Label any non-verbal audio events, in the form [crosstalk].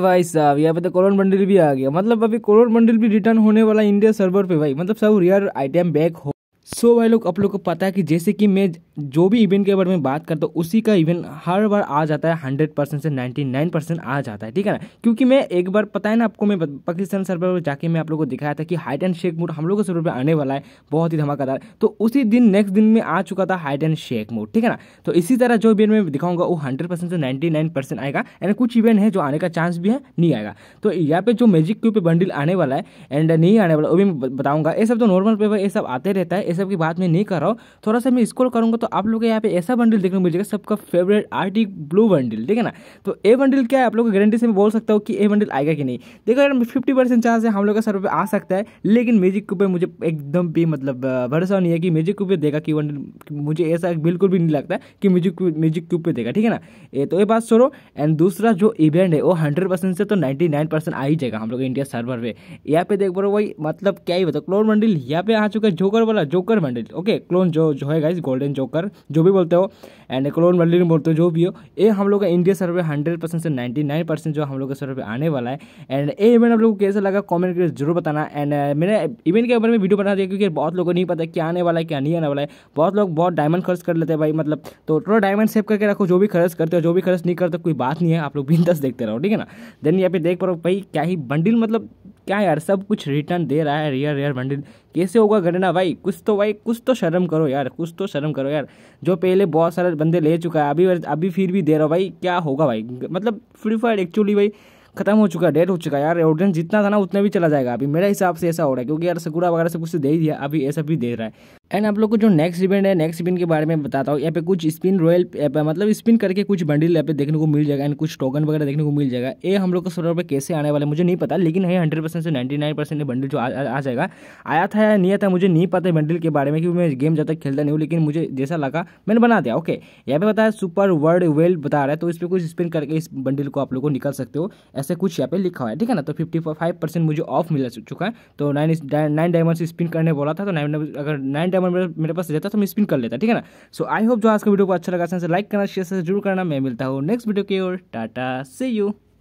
भाई साहब यहाँ पे तो कोरोन बंडल भी आ गया मतलब अभी कोरोन बंडल भी रिटर्न होने वाला इंडिया सर्वर पे भाई मतलब सब रियर आइटम बैक हो सो so, भाई लोग आप लोग को पता है कि जैसे कि मैं जो भी इवेंट के बारे में बात करता हूँ उसी का इवेंट हर बार आ जाता है हंड्रेड परसेंट से नाइन्टी नाइन परसेंट आ जाता है ठीक है ना क्योंकि मैं एक बार पता है ना आपको मैं पाकिस्तान सर्वर पर जाके मैं आप लोगों को दिखाया था कि हाइट एंड शेक मोड हम लोग के सर्वर पर आने वाला है बहुत ही धमाकेदार तो उसी दिन नेक्स्ट दिन में आ चुका था हाइट एंड शेक मोड ठीक है ना तो इसी तरह जो इवेंट मैं दिखाऊंगा वो हंड्रेड से नाइन्टी आएगा एंड कुछ इवेंट है जो आने का चांस भी है नहीं आएगा तो यहाँ पे जो मैजिक क्यू पे बंडिल आने वाला है एंड नहीं आने वाला वो भी मैं बताऊँगा ये सब तो नॉर्मल पेपर ये सब आते रहता है सब की बात मैं नहीं कर रहा हूँ थोड़ा सा मैं स्क्रॉल करूँगा तो आप लोग को यहाँ पे ऐसा बंडल देखने को मिलेगा सबका फेवरेट आर्टिक ब्लू बंडल ठीक है ना तो ए बंडल क्या है आप लोग को गारंटी से मैं बोल सकता हूँ कि ए बंडल आएगा कि नहीं देखो यार फिफ्टी परसेंट चांस है हम लोग का सर पर आ सकता है लेकिन म्यूजिक कूपे मुझे एकदम भी मतलब भरोसा नहीं है कि म्यूजिक कूपे देगा कि बंडल मुझे ऐसा बिल्कुल भी नहीं लगता कि म्यूजिक म्यूजिक के ऊपर देगा ठीक है ना ये तो ये बात छोड़ो एंड दूसरा जो इवेंट है वो हंड्रेड परसेंट से तो नाइन्टी नाइन परसेंट आ ही जाएगा हम लोग इंडिया सर्वर पर यहाँ पे देख पा रहे वही मतलब क्या ही बताओ क्लोर बंडल यहाँ पे आ चुका है जोकर वाला जो जोकर बंडल ओके क्लोन जो जो है गाइज गोल्डन जोकर जो भी बोलते हो एंड क्लोन मल्लिन बोलते जो भी हो ये हम लोग का इंडिया सर्वे हंड्रेड परसेंट से नाइन्टी नाइन परसेंट जो हम लोग का सर्वे आने वाला है एंड ये इवेंट आप लोग को कैसा लगा कॉमेंट करके जरूर बताना एंड uh, मैंने इवेंट के ऊपर में वीडियो बना दिया क्योंकि बहुत लोगों को नहीं पता क्या आने वाला है क्या नहीं आने वाला है बहुत लोग बहुत डायमंड खर्च कर लेते हैं भाई मतलब तो थोड़ा डायमंड सेव करके रखो जो भी खर्च करते हो जो भी खर्च नहीं करते कोई बात नहीं है आप लोग [laughs] बिंदस देखते रहो ठीक है ना देन यहाँ पे देख पा रहे हो भाई क्या ही बंडिल मतलब क्या यार सब कुछ रिटर्न दे रहा है रियर रियर बंडिल कैसे होगा घटना भाई कुछ तो भाई कुछ तो शर्म करो यार कुछ तो शर्म करो यार जो पहले बहुत सारे बंदे ले चुका है अभी अभी फिर भी दे रहा भाई क्या होगा भाई मतलब फ्री फायर एक्चुअली भाई खत्म हो चुका है डेट हो चुका है यार ऑडियंस जितना था ना उतना भी चला जाएगा अभी मेरे हिसाब से ऐसा हो रहा है क्योंकि यार सकुरा वगैरह सब कुछ तो दे ही दिया अभी ऐसा भी दे रहा है एंड आप लोग को जो नेक्स्ट इवेंट है नेक्स्ट इवेंट के बारे में बताता हूँ यहाँ पे कुछ स्पिन रॉयल मतलब स्पिन करके कुछ बंडल यहाँ पे देखने को मिल जाएगा एंड कुछ टोकन वगैरह देखने को मिल जाएगा ये हम लोग को सौ रुपये कैसे आने वाले मुझे नहीं पता लेकिन है हंड्रेड परसेंट से नाइन्टी नाइन परसेंट बंडल जो आ, आ, आ जाएगा आया था या नहीं आता मुझे नहीं पता है बंडल के बारे में क्योंकि मैं गेम ज़्यादा खेलता नहीं हूँ लेकिन मुझे जैसा लगा मैंने बना दिया ओके यहाँ पे बताया सुपर वर्ड वेल्ड बता रहा है तो इस पर कुछ स्पिन करके इस बंडल को आप लोग को निकाल सकते हो ऐसे कुछ यहाँ पे लिखा हुआ है ठीक है ना तो फिफ्टी मुझे ऑफ मिल चुका है तो नाइन नाइन डायमंड स्पिन करने बोला था तो नाइन अगर नाइन कैमरा मेरे, मेरे पास रहता तो मैं स्पिन कर लेता ठीक है ना सो आई होप जो आज का वीडियो को अच्छा लगा लाइक करना शेयर से जरूर करना मैं मिलता हूँ नेक्स्ट वीडियो की ओर टाटा से यू